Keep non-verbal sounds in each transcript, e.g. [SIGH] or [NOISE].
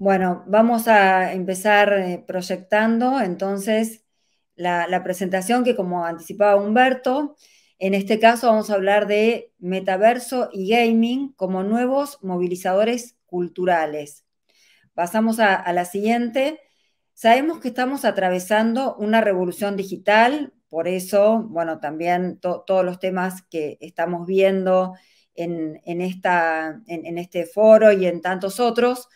Bueno, vamos a empezar eh, proyectando entonces la, presentación que como anticipaba Humberto, en este caso vamos a hablar de metaverso y gaming como nuevos movilizadores culturales. Pasamos a, la siguiente. Sabemos que estamos atravesando una revolución digital, por eso, bueno, también todos los temas que estamos viendo en este foro y en tantos otros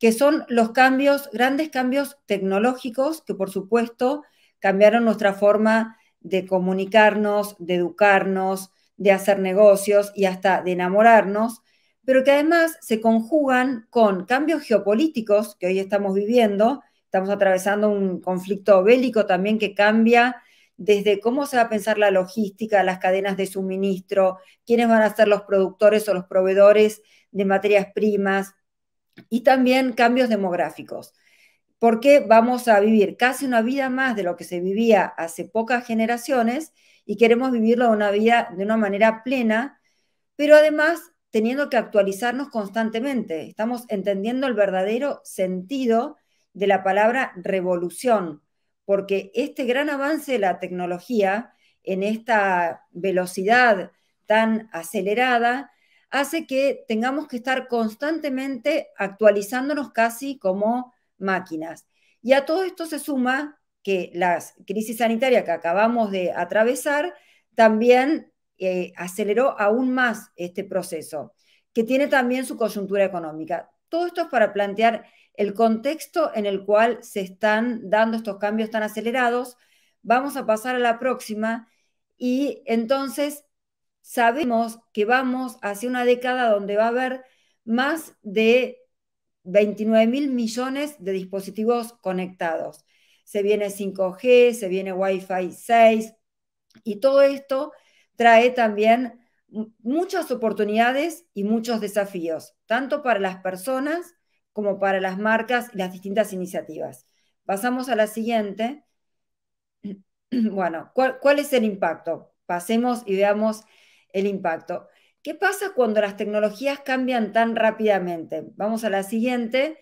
que son los cambios, grandes cambios tecnológicos que por supuesto cambiaron nuestra forma de comunicarnos, de educarnos, de hacer negocios y hasta de enamorarnos, pero que además se conjugan con cambios geopolíticos que hoy estamos viviendo. Estamos atravesando un conflicto bélico también que cambia desde cómo se va a pensar la logística, las cadenas de suministro, quiénes van a ser los productores o los proveedores de materias primas, y también cambios demográficos, porque vamos a vivir casi una vida más de lo que se vivía hace pocas generaciones y queremos vivirlo una vida de una manera plena, pero además teniendo que actualizarnos constantemente. Estamos entendiendo el verdadero sentido de la palabra revolución, porque este gran avance de la tecnología en esta velocidad tan acelerada hace que tengamos que estar constantemente actualizándonos casi como máquinas. Y a todo esto se suma que la crisis sanitaria que acabamos de atravesar también eh, aceleró aún más este proceso, que tiene también su coyuntura económica. Todo esto es para plantear el contexto en el cual se están dando estos cambios tan acelerados. Vamos a pasar a la próxima y entonces sabemos que vamos hacia una década donde va a haber más de 29 mil millones de dispositivos conectados. Se viene 5G, se viene Wi-Fi 6 y todo esto trae también muchas oportunidades y muchos desafíos, tanto para las personas como para las marcas y las distintas iniciativas. Pasamos a la siguiente. [CLEARS THROAT] Bueno, ¿cuál, cuál es el impacto? Pasemos y veamos el impacto. ¿Qué pasa cuando las tecnologías cambian tan rápidamente? Vamos a la siguiente.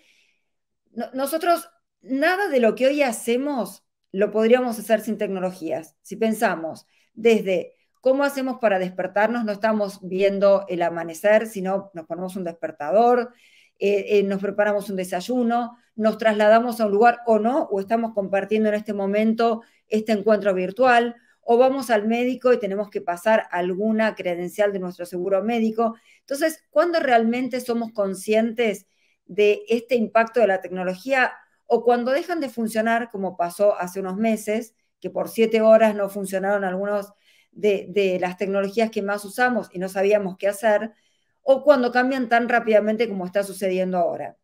Nosotros, nada de lo que hoy hacemos lo podríamos hacer sin tecnologías. Si pensamos desde cómo hacemos para despertarnos, no estamos viendo el amanecer, sino nos ponemos un despertador, eh, eh, nos preparamos un desayuno, nos trasladamos a un lugar o no, o estamos compartiendo en este momento este encuentro virtual, o vamos al médico y tenemos que pasar alguna credencial de nuestro seguro médico. Entonces, ¿cuándo realmente somos conscientes de este impacto de la tecnología o cuando dejan de funcionar, como pasó hace unos meses, que por siete horas no funcionaron algunos de las tecnologías que más usamos y no sabíamos qué hacer, o cuando cambian tan rápidamente como está sucediendo ahora?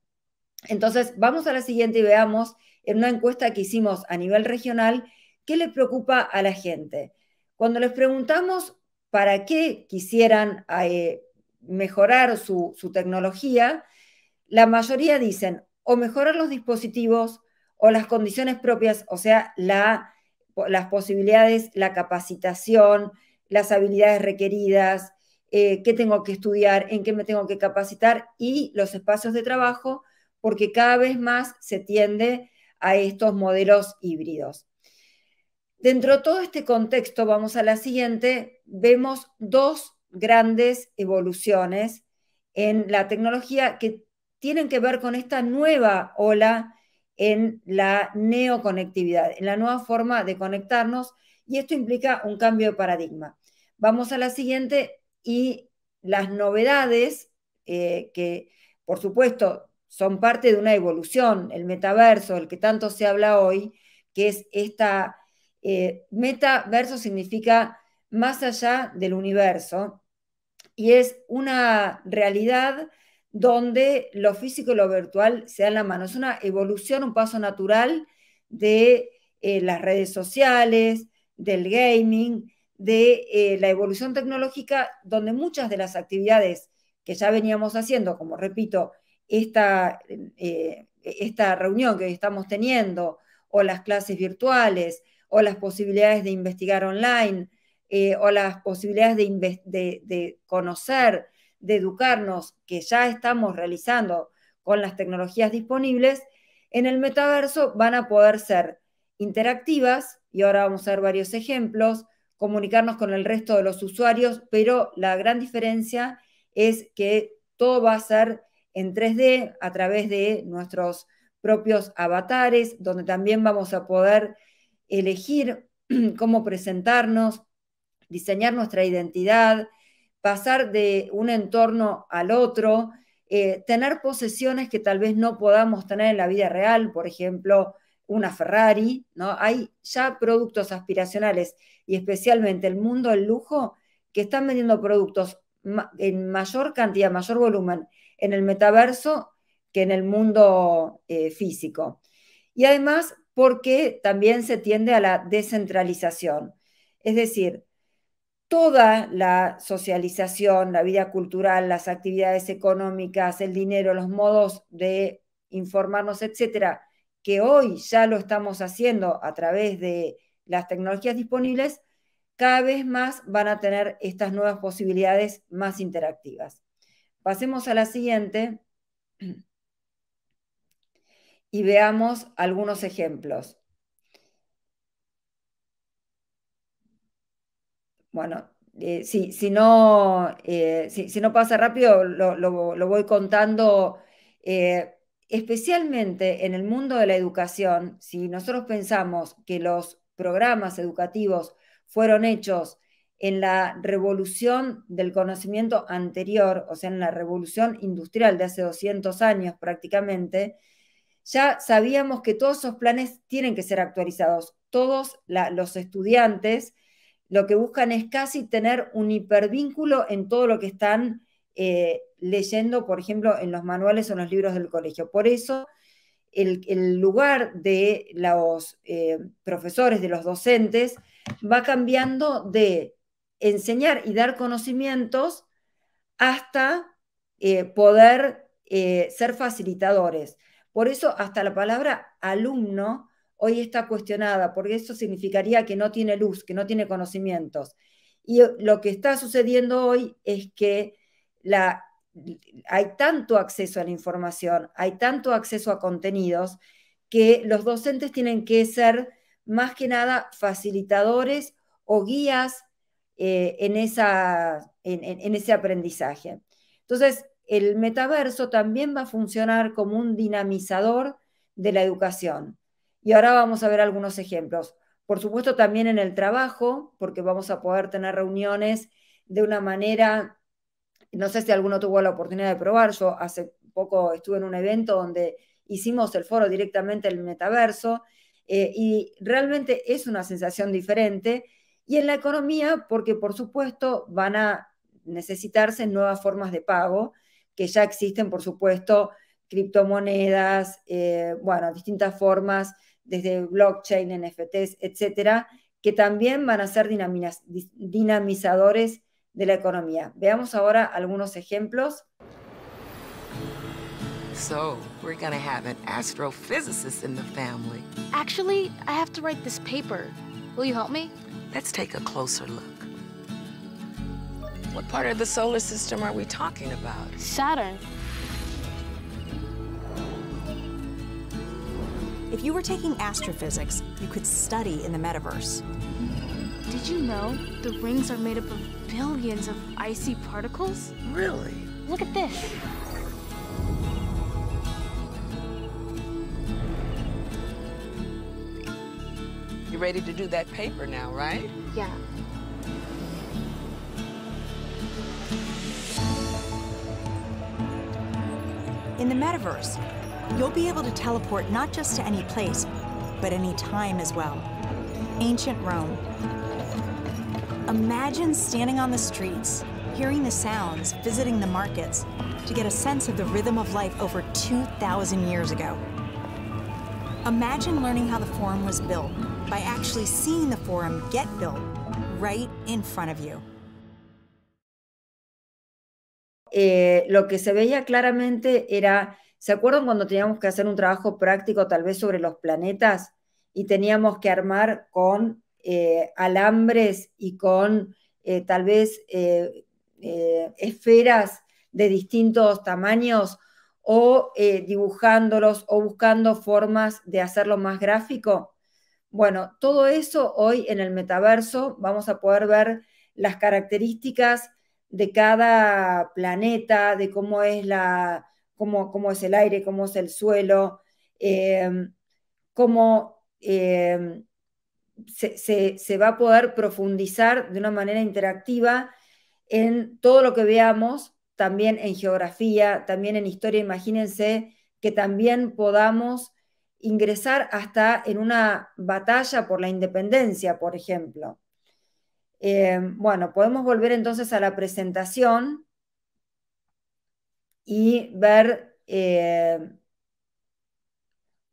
Entonces, vamos a la siguiente y veamos en una encuesta que hicimos a nivel regional ¿Qué les preocupa a la gente? Cuando les preguntamos para qué quisieran eh, mejorar su, tecnología, la mayoría dicen o mejorar los dispositivos o las condiciones propias, o sea, las posibilidades, la capacitación, las habilidades requeridas, eh, qué tengo que estudiar, en qué me tengo que capacitar y los espacios de trabajo, porque cada vez más se tiende a estos modelos híbridos. Dentro de todo este contexto, vamos a la siguiente, vemos dos grandes evoluciones en la tecnología que tienen que ver con esta nueva ola en la neoconectividad, en la nueva forma de conectarnos, y esto implica un cambio de paradigma. Vamos a la siguiente y las novedades eh, que, por supuesto, son parte de una evolución, el metaverso, el que tanto se habla hoy, que es esta eh, metaverso significa más allá del universo y es una realidad donde lo físico y lo virtual se dan la mano. Es una evolución, un paso natural de eh, las redes sociales, del gaming, de eh, la evolución tecnológica, donde muchas de las actividades que ya veníamos haciendo, como repito, esta, esta reunión que estamos teniendo o las clases virtuales, o las posibilidades de investigar online, eh, o las posibilidades de, de, conocer, de educarnos, que ya estamos realizando con las tecnologías disponibles, en el metaverso van a poder ser interactivas, y ahora vamos a ver varios ejemplos, comunicarnos con el resto de los usuarios, pero la gran diferencia es que todo va a ser en 3D a través de nuestros propios avatares, donde también vamos a poder elegir [CLEARS THROAT] cómo presentarnos, diseñar nuestra identidad, pasar de un entorno al otro, eh, tener posesiones que tal vez no podamos tener en la vida real, por ejemplo, una Ferrari, ¿no? Hay ya productos aspiracionales y especialmente el mundo del lujo que están vendiendo productos en mayor cantidad, mayor volumen en el metaverso que en el mundo eh, físico. Y además porque también se tiende a la descentralización. Es decir, toda la socialización, la vida cultural, las actividades económicas, el dinero, los modos de informarnos, etcétera, que hoy ya lo estamos haciendo a través de las tecnologías disponibles, cada vez más van a tener estas nuevas posibilidades más interactivas. Pasemos a la siguiente y veamos algunos ejemplos. Bueno, eh, eh, si, no, pasa rápido, lo, voy contando. Eh, especialmente en el mundo de la educación, si nosotros pensamos que los programas educativos fueron hechos en la revolución del conocimiento anterior, o sea, en la revolución industrial de hace 200 años prácticamente, ya sabíamos que todos esos planes tienen que ser actualizados. Todos los estudiantes lo que buscan es casi tener un hipervínculo en todo lo que están eh, leyendo, por ejemplo, en los manuales o en los libros del colegio. Por eso, el, lugar de los eh, profesores, de los docentes, va cambiando de enseñar y dar conocimientos hasta eh, poder ser facilitadores. Por eso hasta la palabra alumno hoy está cuestionada, porque eso significaría que no tiene luz, que no tiene conocimientos. Y lo que está sucediendo hoy es que hay tanto acceso a la información, hay tanto acceso a contenidos, que los docentes tienen que ser más que nada facilitadores o guías eh, en, en, ese aprendizaje. Entonces, el metaverso también va a funcionar como un dinamizador de la educación. Y ahora vamos a ver algunos ejemplos. Por supuesto, también en el trabajo, porque vamos a poder tener reuniones de una manera, no sé si alguno tuvo la oportunidad de probar, yo hace poco estuve en un evento donde hicimos el foro directamente en el metaverso eh, y realmente es una sensación diferente. Y en la economía, porque por supuesto van a necesitarse nuevas formas de pago que ya existen, por supuesto, criptomonedas, eh, bueno, distintas formas, desde blockchain, NFTs, etcétera, que también van a ser dinamizadores de la economía. Veamos ahora algunos ejemplos. So, we're gonna have an astrophysicist in the family. Actually, I have to write this paper. Will you help me? Let's take a closer look. What part of the solar system are we talking about? Saturn. If you were taking astrophysics, you could study in the metaverse. Did you know the rings are made up of billions of icy particles? Really? Look at this. You are ready to do that paper now, right? Yeah. In the metaverse, you'll be able to teleport not just to any place, but any time as well. Ancient Rome. Imagine standing on the streets, hearing the sounds, visiting the markets, to get a sense of the rhythm of life over 2,000 years ago. Imagine learning how the forum was built by actually seeing the forum get built right in front of you. Eh, lo que se veía claramente era, ¿se acuerdan cuando teníamos que hacer un trabajo práctico tal vez sobre los planetas y teníamos que armar con eh, alambres y con eh, tal vez esferas de distintos tamaños o dibujándolos o buscando formas de hacerlo más gráfico? Bueno, todo eso hoy en el metaverso vamos a poder ver las características de cada planeta, de cómo es, la, cómo, es el aire, cómo es el suelo, em, cómo em, se, va a poder profundizar de una manera interactiva en todo lo que veamos, también en geografía, también en historia. Imagínense que también podamos ingresar hasta en una batalla por la independencia, por ejemplo. Eh, bueno, podemos volver entonces a la presentación y ver eh,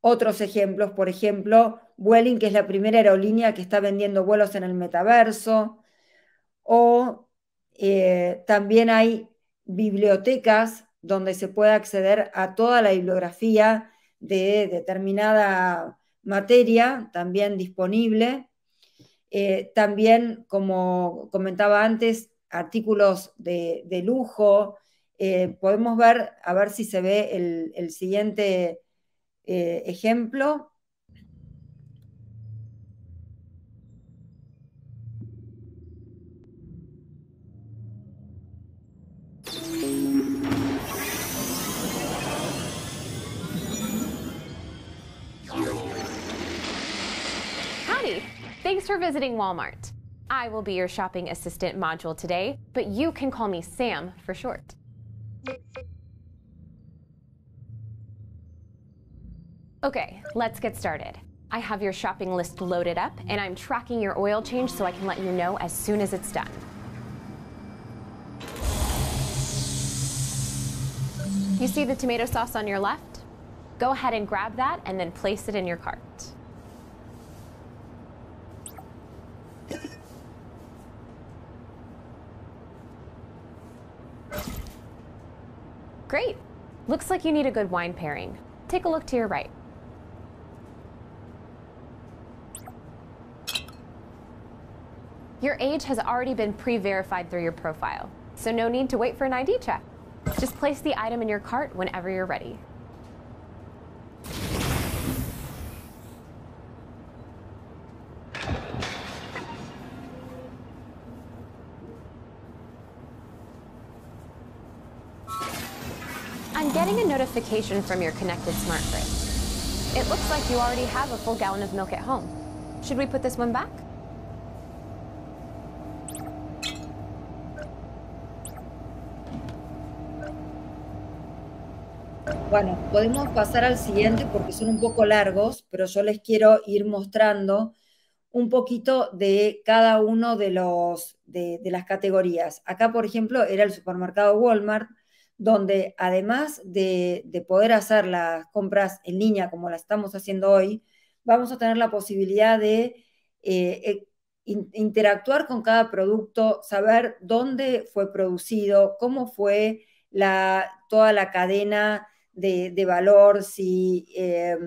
otros ejemplos. Por ejemplo, Vueling, que es la primera aerolínea que está vendiendo vuelos en el metaverso. O eh, también hay bibliotecas donde se puede acceder a toda la bibliografía de determinada materia, también disponible. Eh, también, como comentaba antes, artículos de, lujo. Eh, podemos ver, a ver si se ve el, siguiente eh, ejemplo. for visiting Walmart. I will be your shopping assistant module today, but you can call me Sam for short. Okay, let's get started. I have your shopping list loaded up, and I'm tracking your oil change so I can let you know as soon as it's done. You see the tomato sauce on your left? Go ahead and grab that and then place it in your cart. Looks like you need a good wine pairing. Take a look to your right. Your age has already been pre-verified through your profile, so no need to wait for an ID check. Just place the item in your cart whenever you're ready. notification from your connected smart fridge. It looks like you already have a full gallon of milk at home. Should we put this one back? Bueno, podemos pasar al siguiente porque son un poco largos, pero yo les quiero ir mostrando un poquito de cada uno de, los, de, de las categorías. Acá, por ejemplo, era el supermercado Walmart, donde además de, poder hacer las compras en línea como las estamos haciendo hoy, vamos a tener la posibilidad de eh, eh, interactuar con cada producto, saber dónde fue producido, cómo fue toda la cadena de, valor, eh,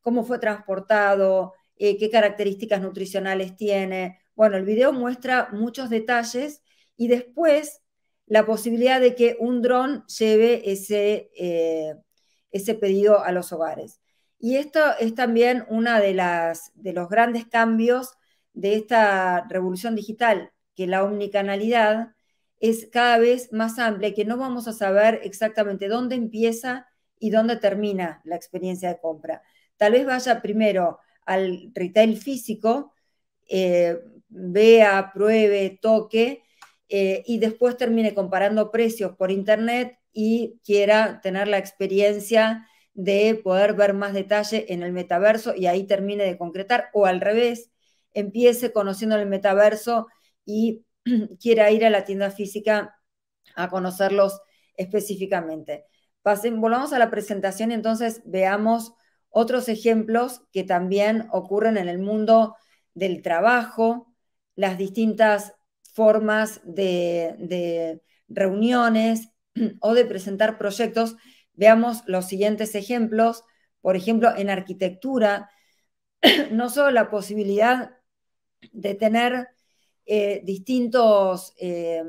cómo fue transportado, qué características nutricionales tiene. Bueno, el video muestra muchos detalles y después la posibilidad de que un dron lleve eh, ese, pedido a los hogares. Y esto es también uno de, de los grandes cambios de esta revolución digital, que la omnicanalidad es cada vez más amplia, que no vamos a saber exactamente dónde empieza y dónde termina la experiencia de compra. Tal vez vaya primero al retail físico, eh, vea, pruebe, toque, eh, y después termine comparando precios por internet y quiera tener la experiencia de poder ver más detalle en el metaverso y ahí termine de concretar, o al revés, empiece conociendo el metaverso y [CLEARS THROAT] quiera ir a la tienda física a conocerlos específicamente. volvamos a la presentación y entonces veamos otros ejemplos que también ocurren en el mundo del trabajo, las distintas formas de, reuniones [CLEARS THROAT] o de presentar proyectos. Veamos los siguientes ejemplos. Por ejemplo, en arquitectura, [CLEARS THROAT] no solo la posibilidad de tener eh, distintos, eh,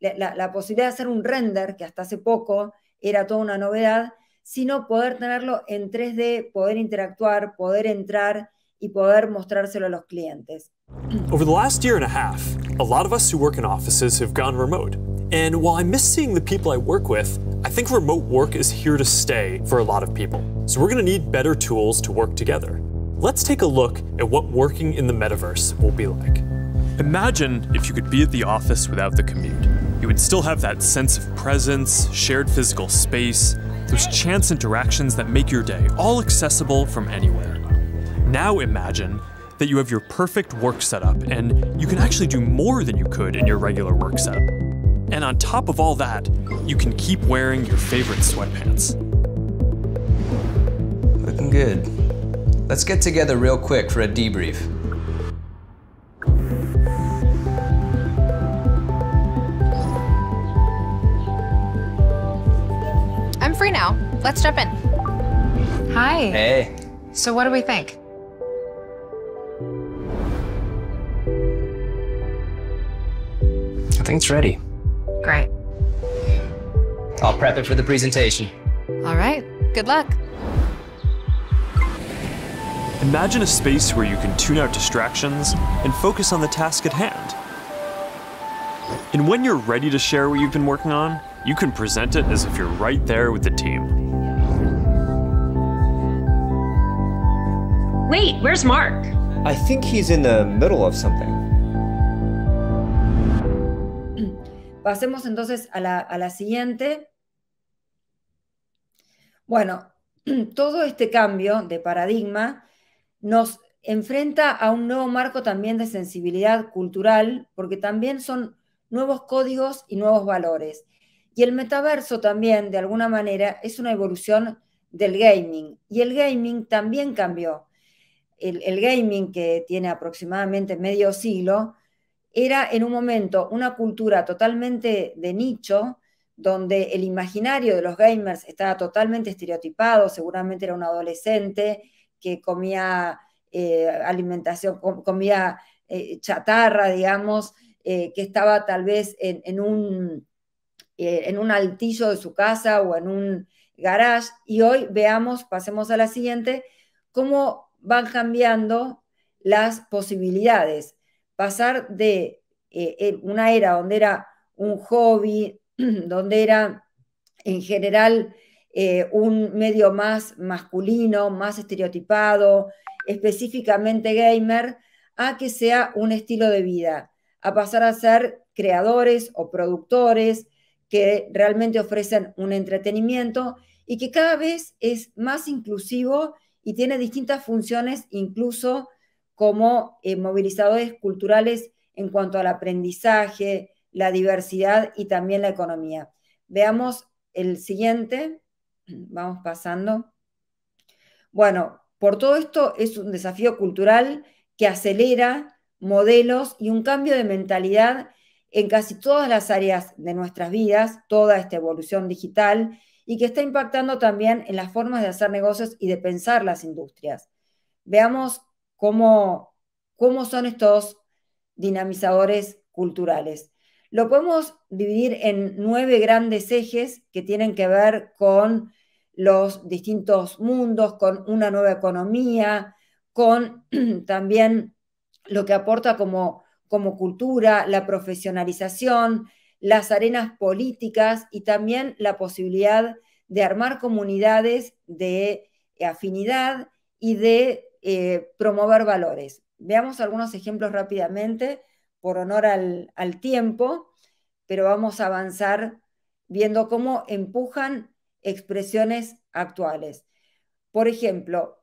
la, posibilidad de hacer un render, que hasta hace poco era toda una novedad, sino poder tenerlo en 3D, poder interactuar, poder entrar y poder mostrárselo a los clientes. A lot of us who work in offices have gone remote. And while I miss seeing the people I work with, I think remote work is here to stay for a lot of people. So we're gonna need better tools to work together. Let's take a look at what working in the metaverse will be like. Imagine if you could be at the office without the commute. You would still have that sense of presence, shared physical space, those chance interactions that make your day all accessible from anywhere. Now imagine that you have your perfect work setup and you can actually do more than you could in your regular work setup. And on top of all that, you can keep wearing your favorite sweatpants. Looking good. Let's get together real quick for a debrief. I'm free now. Let's jump in. Hi. Hey. So what do we think? think it's ready. Great. I'll prep it for the presentation. All right. Good luck. Imagine a space where you can tune out distractions and focus on the task at hand. And when you're ready to share what you've been working on, you can present it as if you're right there with the team. Wait, where's Mark? I think he's in the middle of something. Pasemos entonces a la, siguiente. Bueno, [CLEARS THROAT] todo este cambio de paradigma nos enfrenta a un nuevo marco también de sensibilidad cultural, porque también son nuevos códigos y nuevos valores. Y el metaverso también, de alguna manera, es una evolución del gaming. Y el gaming también cambió. el gaming, que tiene aproximadamente medio siglo, era en un momento una cultura totalmente de nicho, donde el imaginario de los gamers estaba totalmente estereotipado, seguramente era un adolescente que comía eh, alimentación, comía eh, chatarra, digamos, eh, que estaba tal vez en, un, en un altillo de su casa o en un garage. Y hoy veamos, pasemos a la siguiente, cómo van cambiando las posibilidades pasar de eh, eh, una era donde era un hobby, [CLEARS THROAT] donde era en general eh, un medio más masculino, más estereotipado, específicamente gamer, a que sea un estilo de vida, a pasar a ser creadores o productores que realmente ofrecen un entretenimiento y que cada vez es más inclusivo y tiene distintas funciones incluso como eh, movilizadores culturales en cuanto al aprendizaje, la diversidad y también la economía. Veamos el siguiente, [CLEARS THROAT] vamos pasando. Bueno, por todo esto es un desafío cultural que acelera modelos y un cambio de mentalidad en casi todas las áreas de nuestras vidas, toda esta evolución digital y que está impactando también en las formas de hacer negocios y de pensar las industrias. Veamos cómo, cómo son estos dinamizadores culturales. Lo podemos dividir en nueve grandes ejes que tienen que ver con los distintos mundos, con una nueva economía, con [CLEARS THROAT] también lo que aporta como, como cultura, la profesionalización, las arenas políticas y también la posibilidad de armar comunidades de afinidad y de eh, promover valores. Veamos algunos ejemplos rápidamente, por honor al, al tiempo, pero vamos a avanzar viendo cómo empujan expresiones actuales. Por ejemplo,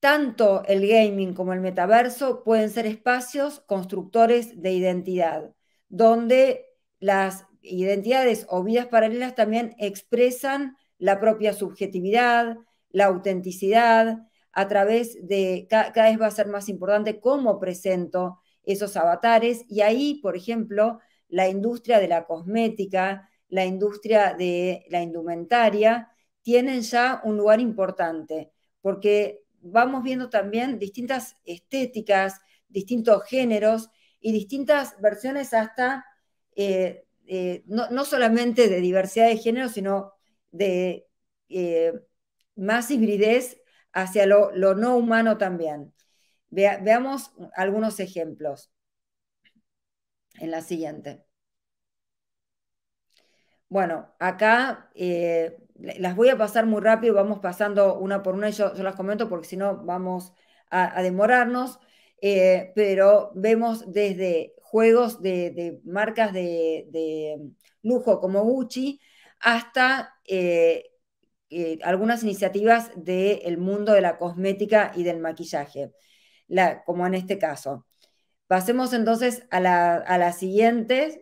tanto el gaming como el metaverso pueden ser espacios constructores de identidad, donde las identidades o vidas paralelas también expresan la propia subjetividad, la autenticidad, a través de, cada, vez va a ser más importante cómo presento esos avatares y ahí, por ejemplo, la industria de la cosmética, la industria de la indumentaria, tienen ya un lugar importante, porque vamos viendo también distintas estéticas, distintos géneros y distintas versiones hasta, eh, eh, no, solamente de diversidad de género, sino de eh, más hibridez hacia lo, no humano también. veamos algunos ejemplos en la siguiente. Bueno, acá eh, las voy a pasar muy rápido, vamos pasando una por una y yo, las comento porque si no vamos a, demorarnos, eh, pero vemos desde juegos de, marcas de, lujo como Gucci hasta eh, eh, algunas iniciativas del mundo de la cosmética y del maquillaje, como en este caso. Pasemos entonces a las siguientes.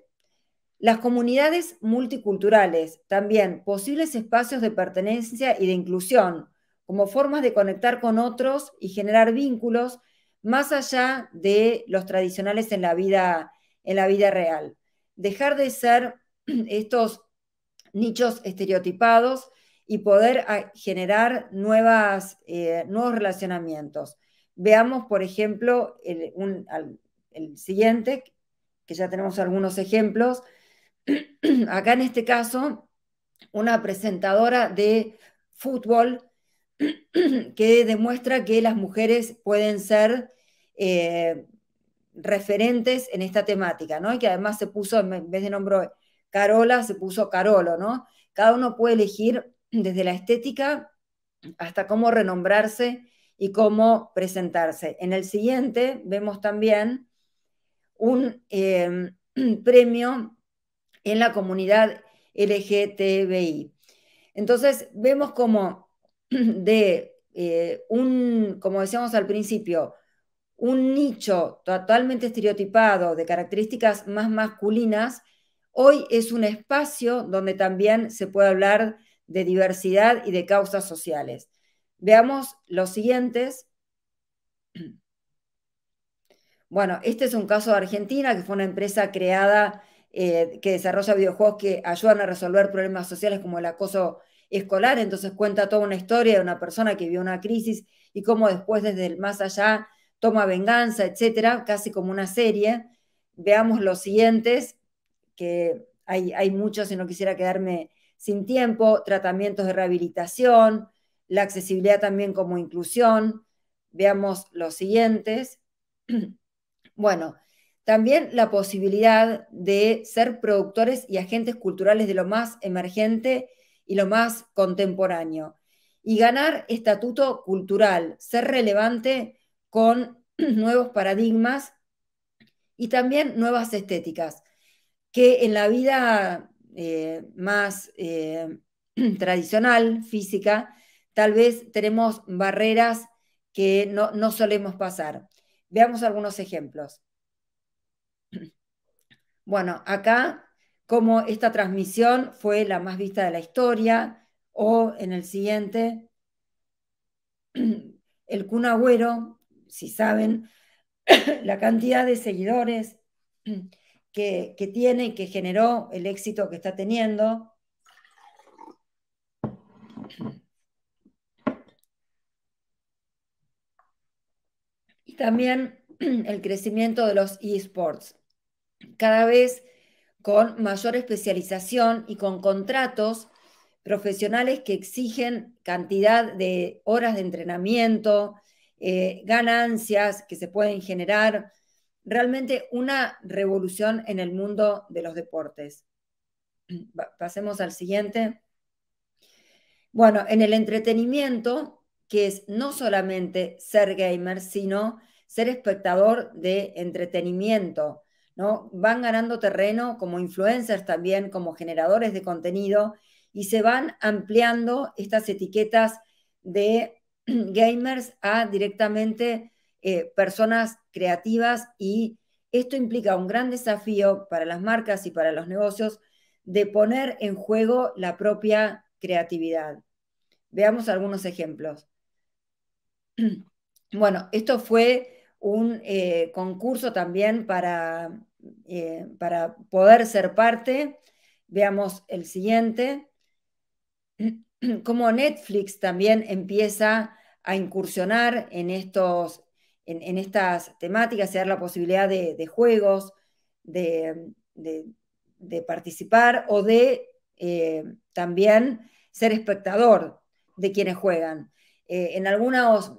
Las comunidades multiculturales, también posibles espacios de pertenencia y de inclusión, como formas de conectar con otros y generar vínculos más allá de los tradicionales en la vida, en la vida real. Dejar de ser [CLEARS THROAT] estos nichos estereotipados y poder ah, generar nuevas, eh, nuevos relacionamientos. Veamos, por ejemplo, el, siguiente, que ya tenemos algunos ejemplos. [CLEARS THROAT] Acá en este caso, una presentadora de fútbol [CLEARS THROAT] que demuestra que las mujeres pueden ser eh, referentes en esta temática, ¿no? Y que además se puso, en vez de nombre Carola, se puso Carolo, ¿no? Cada uno puede elegir desde la estética hasta cómo renombrarse y cómo presentarse. En el siguiente vemos también un eh, [CLEARS THROAT] premio en la comunidad LGTBI. Entonces vemos como [CLEARS THROAT] de eh, un, como decíamos al principio, un nicho totalmente estereotipado de características más masculinas, hoy es un espacio donde también se puede hablar de diversidad y de causas sociales. Veamos los siguientes. [CLEARS THROAT] Bueno, este es un caso de Argentina, que fue una empresa creada eh, que desarrolla videojuegos que ayudan a resolver problemas sociales como el acoso escolar. Entonces cuenta toda una historia de una persona que vio una crisis y cómo después desde el más allá toma venganza, etcétera, casi como una serie. Veamos los siguientes, que hay, hay muchos y no quisiera quedarme sin tiempo, tratamientos de rehabilitación, la accesibilidad también como inclusión. Veamos los siguientes. [CLEARS THROAT] Bueno, también la posibilidad de ser productores y agentes culturales de lo más emergente y lo más contemporáneo. Y ganar estatuto cultural, ser relevante con [CLEARS THROAT] nuevos paradigmas y también nuevas estéticas, que en la vida eh, más eh, [CLEARS THROAT] tradicional, física, tal vez tenemos barreras que no, solemos pasar. Veamos algunos ejemplos. [CLEARS THROAT] Bueno, acá como esta transmisión fue la más vista de la historia, o en el siguiente, [CLEARS THROAT] el cunagüero, si saben, la cantidad de seguidores que, tiene y que generó el éxito que está teniendo. Y también [CLEARS THROAT] el crecimiento de los esports, cada vez con mayor especialización y con contratos profesionales que exigen cantidad de horas de entrenamiento, eh, ganancias que se pueden generar realmente una revolución en el mundo de los deportes. [CLEARS THROAT] Pasemos al siguiente. Bueno, en el entretenimiento, que es no solamente ser gamer, sino ser espectador de entretenimiento, ¿no? Van ganando terreno como influencers también, como generadores de contenido, y se van ampliando estas etiquetas de [CLEARS THROAT] gamers a directamente eh, personas creativas y esto implica un gran desafío para las marcas y para los negocios de poner en juego la propia creatividad. Veamos algunos ejemplos. [CLEARS THROAT] Bueno, esto fue un eh, concurso también para, eh, para poder ser parte. Veamos el siguiente. Como [CLEARS THROAT] Netflix también empieza a incursionar en estos en, estas temáticas sea la posibilidad de, juegos, de, participar o de eh, también ser espectador de quienes juegan. Eh, en, algunas,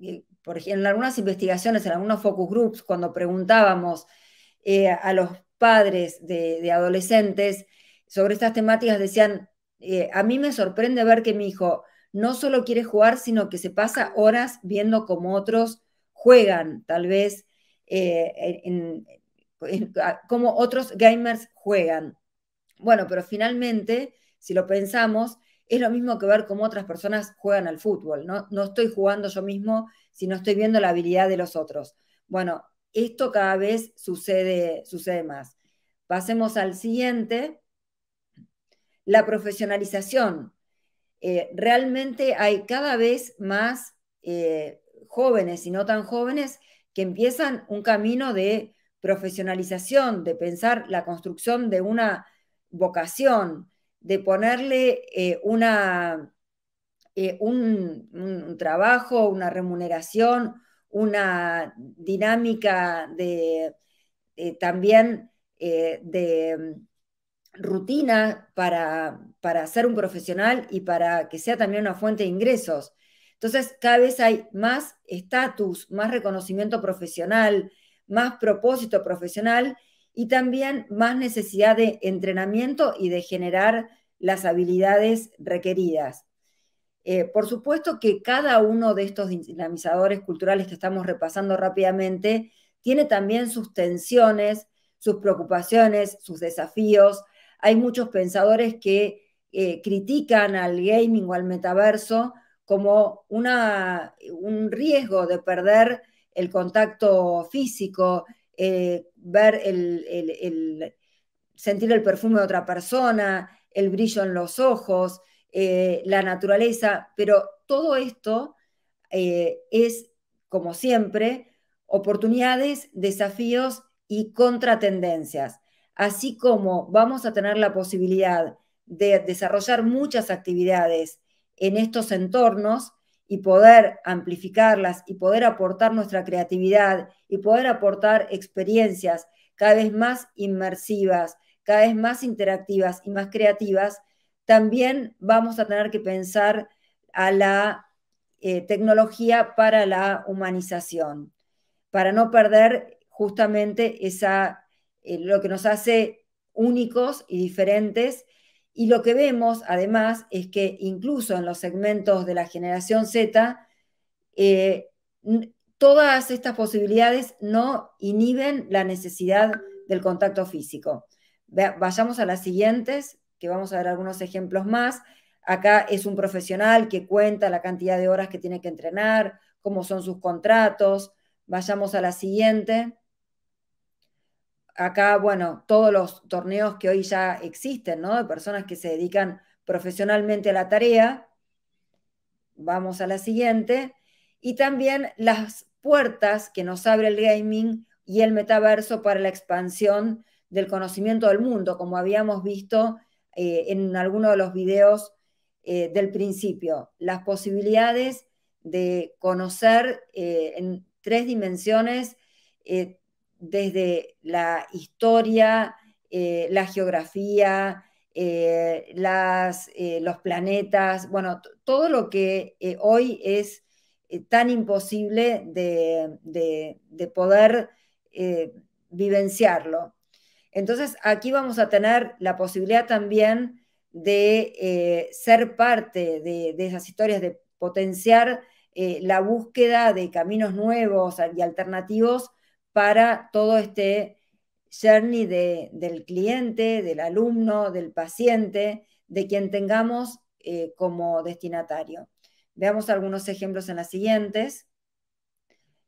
eh, por en algunas investigaciones, en algunos focus groups, cuando preguntábamos a los padres de, adolescentes sobre estas temáticas, decían, a mí me sorprende ver que mi hijo no solo quiere jugar, sino que se pasa horas viendo cómo otros juegan, tal vez eh, como otros gamers juegan. Bueno, pero finalmente, si lo pensamos, es lo mismo que ver cómo otras personas juegan al fútbol. No, no estoy jugando yo mismo, sino estoy viendo la habilidad de los otros. Bueno, esto cada vez sucede, sucede más. Pasemos al siguiente, la profesionalización. Eh, realmente hay cada vez más eh, jóvenes y no tan jóvenes que empiezan un camino de profesionalización, de pensar la construcción de una vocación, de ponerle eh, una, eh, un, trabajo, una remuneración, una dinámica de, eh, también de mm, rutina para, para ser un profesional y para que sea también una fuente de ingresos. Entonces, cada vez hay más estatus, más reconocimiento profesional, más propósito profesional y también más necesidad de entrenamiento y de generar las habilidades requeridas. Eh, por supuesto que cada uno de estos dinamizadores culturales que estamos repasando rápidamente tiene también sus tensiones, sus preocupaciones, sus desafíos. Hay muchos pensadores que eh, critican al gaming o al metaverso como un riesgo de perder el contacto físico, eh, ver el, sentir el perfume de otra persona, el brillo en los ojos, eh, la naturaleza, pero todo esto eh, es, como siempre, oportunidades, desafíos y contratendencias, así como vamos a tener la posibilidad de desarrollar muchas actividades en estos entornos y poder amplificarlas y poder aportar nuestra creatividad y poder aportar experiencias cada vez más inmersivas, cada vez más interactivas y más creativas, también vamos a tener que pensar a la eh, tecnología para la humanización, para no perder justamente esa, eh, lo que nos hace únicos y diferentes y lo que vemos, además, es que incluso en los segmentos de la generación Z, eh, todas estas posibilidades no inhiben la necesidad del contacto físico. Vayamos a las siguientes, que vamos a ver algunos ejemplos más. Acá es un profesional que cuenta la cantidad de horas que tiene que entrenar, cómo son sus contratos. Vayamos a la siguiente acá, bueno, todos los torneos que hoy ya existen, ¿no? De personas que se dedican profesionalmente a la tarea. Vamos a la siguiente. Y también las puertas que nos abre el gaming y el metaverso para la expansión del conocimiento del mundo, como habíamos visto eh, en alguno de los videos eh, del principio. Las posibilidades de conocer eh, en tres dimensiones desde la historia, eh, la geografía, eh, eh, los planetas, bueno, todo lo que hoy es tan imposible de, poder vivenciarlo. Entonces, aquí vamos a tener la posibilidad también de ser parte de, esas historias, de potenciar la búsqueda de caminos nuevos y alternativos para todo este journey del cliente, del alumno, del paciente, de quien tengamos eh, como destinatario. Veamos algunos ejemplos en las siguientes.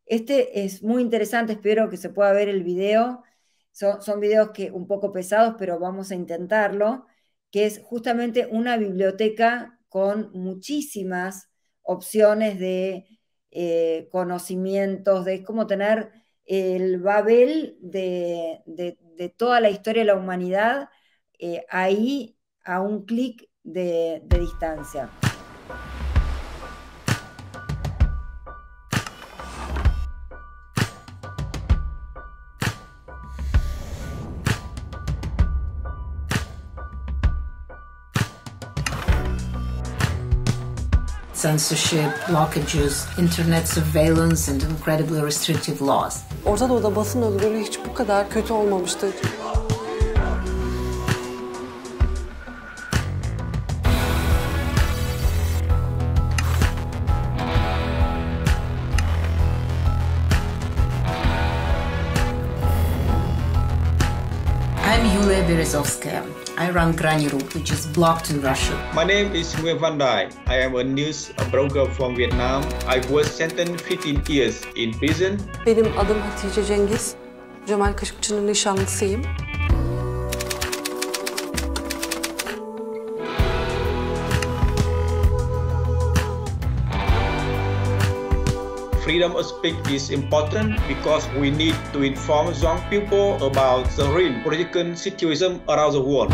Este es muy interesante, espero que se pueda ver el video. Son, videos que un poco pesados, pero vamos a intentarlo, que es justamente una biblioteca con muchísimas opciones de eh, conocimientos, de cómo tener el Babel de, toda la historia de la humanidad eh, ahí a un clic de distancia. censorship, blockages, internet surveillance and incredibly restrictive laws. Orta Doğu'da basın özgürlüğü hiç bu kadar kötü olmamıştı. Berezovskaya. I run Granny Road, which is blocked in Russia. My name is Nguyen Van Dai. I am a news broker from Vietnam. I was sentenced 15 years in prison. My name is Hatice Cengiz. Cemal Kaşıkçı'nın nişanlısıyım. freedom of speech is important because we need to inform young people about the real political situation around the world.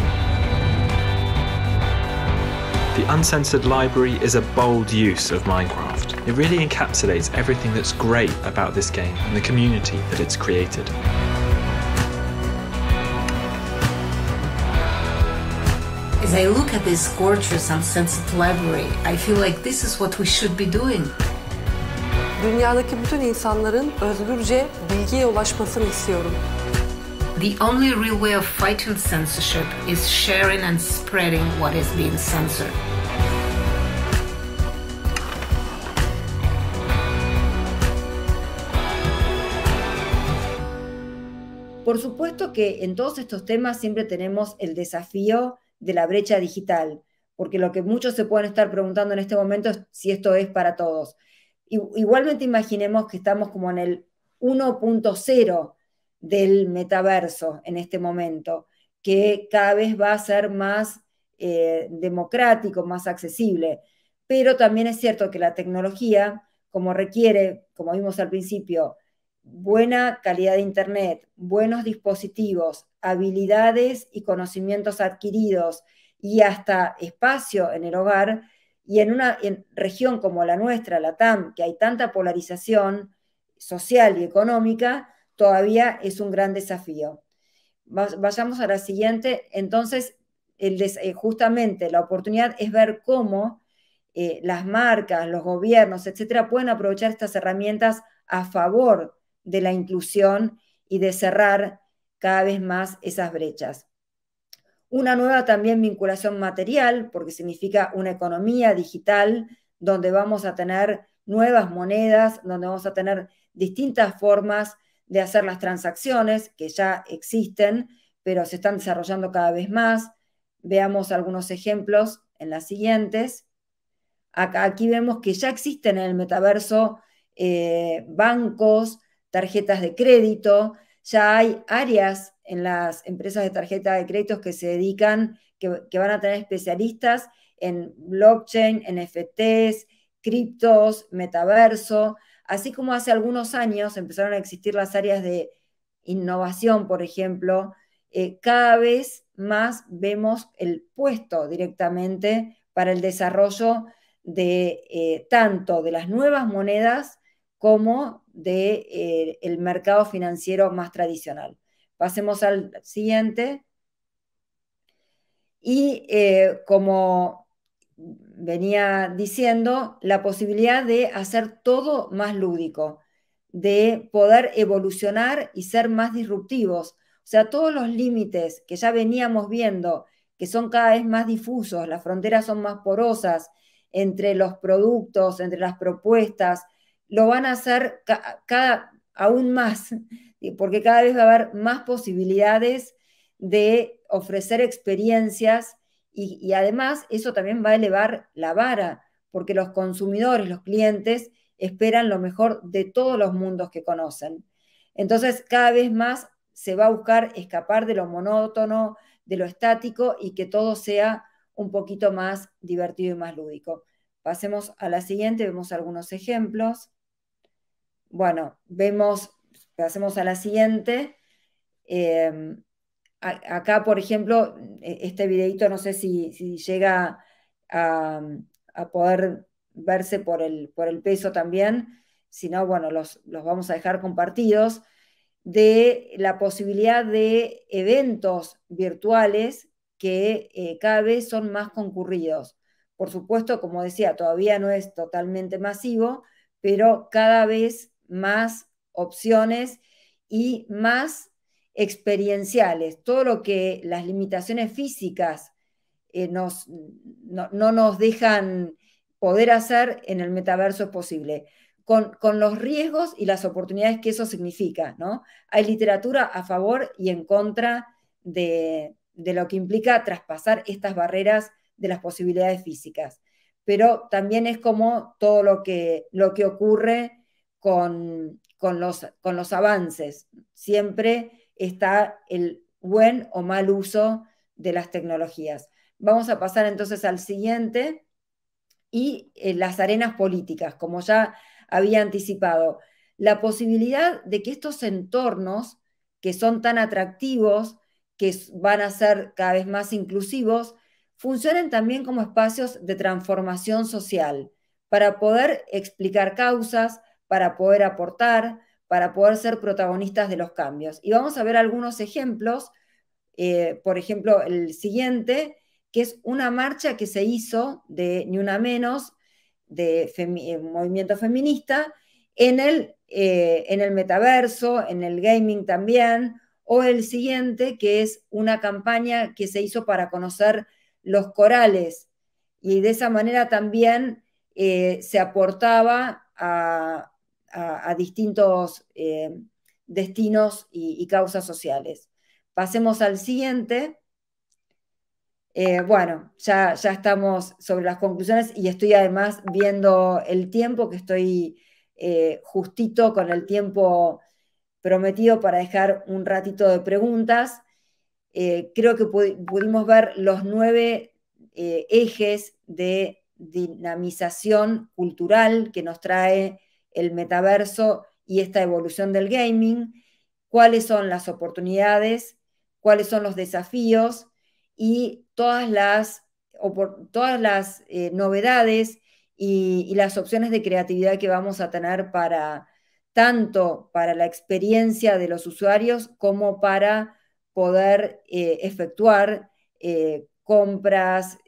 The Uncensored Library is a bold use of Minecraft. It really encapsulates everything that's great about this game and the community that it's created. As I look at this gorgeous Uncensored Library, I feel like this is what we should be doing. Dünyadaki bütün insanların özgürce bilgiye ulaşmasını istiyorum. The only real way of fighting censorship is sharing and spreading what is being censored. Por supuesto que en todos estos temas siempre tenemos el desafío de la brecha digital, porque lo que muchos se pueden estar preguntando en este momento es si esto es para todos. Igualmente imaginemos que estamos como en el 1.0 del metaverso en este momento, que cada vez va a ser más eh, democrático, más accesible. Pero también es cierto que la tecnología, como requiere, como vimos al principio, buena calidad de Internet, buenos dispositivos, habilidades y conocimientos adquiridos y hasta espacio en el hogar, y en una región como la nuestra, la TAM, que hay tanta polarización social y económica, todavía es un gran desafío. Vayamos a la siguiente. Entonces, eh, justamente la oportunidad es ver cómo eh, las marcas, los gobiernos, etcétera, pueden aprovechar estas herramientas a favor de la inclusión y de cerrar cada vez más esas brechas. Una nueva también vinculación material, porque significa una economía digital donde vamos a tener nuevas monedas, donde vamos a tener distintas formas de hacer las transacciones que ya existen, pero se están desarrollando cada vez más. Veamos algunos ejemplos en las siguientes. aquí vemos que ya existen en el metaverso eh, bancos, tarjetas de crédito, ya hay áreas en las empresas de tarjeta de créditos que se dedican, que, van a tener especialistas en blockchain, NFTs, criptos, metaverso, así como hace algunos años empezaron a existir las áreas de innovación, por ejemplo, eh, cada vez más vemos el puesto directamente para el desarrollo de eh, tanto de las nuevas monedas como del eh, mercado financiero más tradicional. Pasemos al siguiente. Y eh, como venía diciendo, la posibilidad de hacer todo más lúdico, de poder evolucionar y ser más disruptivos. O sea, todos los límites que ya veníamos viendo, que son cada vez más difusos, las fronteras son más porosas entre los productos, entre las propuestas, lo van a hacer cada, aún más, porque cada vez va a haber más posibilidades de ofrecer experiencias y además eso también va a elevar la vara, porque los consumidores, los clientes, esperan lo mejor de todos los mundos que conocen. Entonces, cada vez más se va a buscar escapar de lo monótono, de lo estático y que todo sea un poquito más divertido y más lúdico. Pasemos a la siguiente, vemos algunos ejemplos bueno, vemos, pasemos a la siguiente. Em, acá, por ejemplo, e, este videito no sé si, llega a, poder verse por el, peso también, si no, bueno, los, vamos a dejar compartidos, de la posibilidad de eventos virtuales que eh, cada vez son más concurridos. Por supuesto, como decía, todavía no es totalmente masivo, pero cada vez más opciones y más experienciales. Todo lo que las limitaciones físicas eh, no, nos dejan poder hacer en el metaverso es posible, con, los riesgos y las oportunidades que eso significa. Hay literatura a favor y en contra de, lo que implica traspasar estas barreras de las posibilidades físicas. Pero también es como todo lo que ocurre con, los, avances. Siempre está el buen o mal uso de las tecnologías. Vamos a pasar entonces al siguiente y eh, las arenas políticas, como ya había anticipado. La posibilidad de que estos entornos que son tan atractivos, que van a ser cada vez más inclusivos, funcionen también como espacios de transformación social para poder explicar causas, para poder aportar, para poder ser protagonistas de los cambios. Y vamos a ver algunos ejemplos, eh, por ejemplo, el siguiente, que es una marcha que se hizo de Ni Una Menos, de eh, movimiento feminista, en el, eh, en el metaverso, en el gaming también, o el siguiente, que es una campaña que se hizo para conocer los corales. Y de esa manera también se aportaba a, a, distintos eh, destinos y, causas sociales. Pasemos al siguiente. Eh, bueno, ya, ya estamos sobre las conclusiones y estoy además viendo el tiempo, que estoy eh, justito con el tiempo prometido para dejar un ratito de preguntas. creo que pudimos ver los nueve ejes de dinamización cultural que nos trae el metaverso y esta evolución del gaming, cuáles son las oportunidades, cuáles son los desafíos y todas las, todas las eh, novedades y, las opciones de creatividad que vamos a tener para tanto para la experiencia de los usuarios como para poder eh, efectuar eh, compras,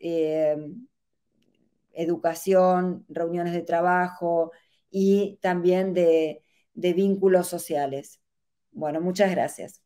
educación, reuniones de trabajo, y también de, de vínculos sociales. Bueno, muchas gracias.